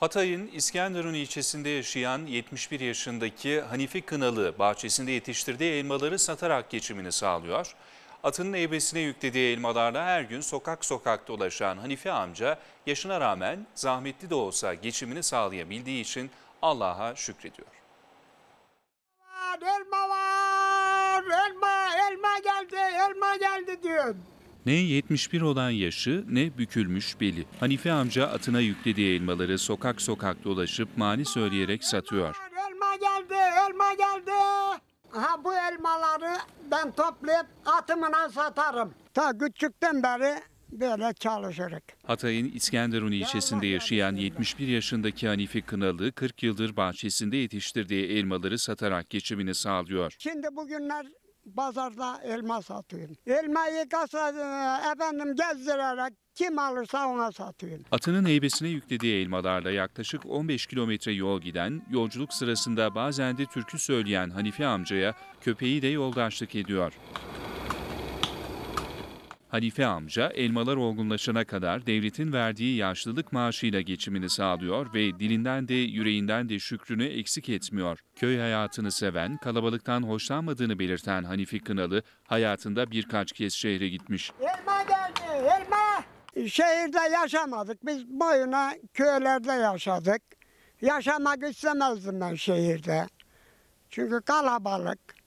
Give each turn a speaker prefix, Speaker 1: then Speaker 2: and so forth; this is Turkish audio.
Speaker 1: Hatay'ın İskenderun ilçesinde yaşayan 71 yaşındaki Hanifi Kınalı bahçesinde yetiştirdiği elmaları satarak geçimini sağlıyor. Atının ebesine yüklediği elmalarla her gün sokak sokak dolaşan Hanifi amca yaşına rağmen zahmetli de olsa geçimini sağlayabildiği için Allah'a şükrediyor.
Speaker 2: Elma var, elma, elma geldi, elma geldi diyor.
Speaker 1: Ne 71 olan yaşı ne bükülmüş beli. Hanife amca atına yüklediği elmaları sokak sokak dolaşıp mani söyleyerek satıyor.
Speaker 2: Elma geldi, elma geldi. Ha bu elmaları ben toplayıp atımla satarım. Ta küçükten beri böyle çalışırız.
Speaker 1: Hatay'ın İskenderun ilçesinde yaşayan 71 şey yaşındaki Hanife Kınalı 40 yıldır bahçesinde yetiştirdiği elmaları satarak geçimini sağlıyor.
Speaker 2: Şimdi bugünler bazarda elma satıyorum. Elmayı kasa, e, efendim gezdirerek kim alırsa ona satıyorum.
Speaker 1: Atının heybesine yüklediği elmalarla yaklaşık 15 kilometre yol giden, yolculuk sırasında bazen de türkü söyleyen Hanife amcaya köpeği de yoldaşlık ediyor. Halife amca elmalar olgunlaşana kadar devletin verdiği yaşlılık maaşıyla geçimini sağlıyor ve dilinden de yüreğinden de şükrünü eksik etmiyor. Köy hayatını seven, kalabalıktan hoşlanmadığını belirten Hanifi Kınalı hayatında birkaç kez şehre gitmiş.
Speaker 2: Elma geldi, elma! Şehirde yaşamadık. Biz boyuna köylerde yaşadık. Yaşamak istemezdim ben şehirde. Çünkü kalabalık.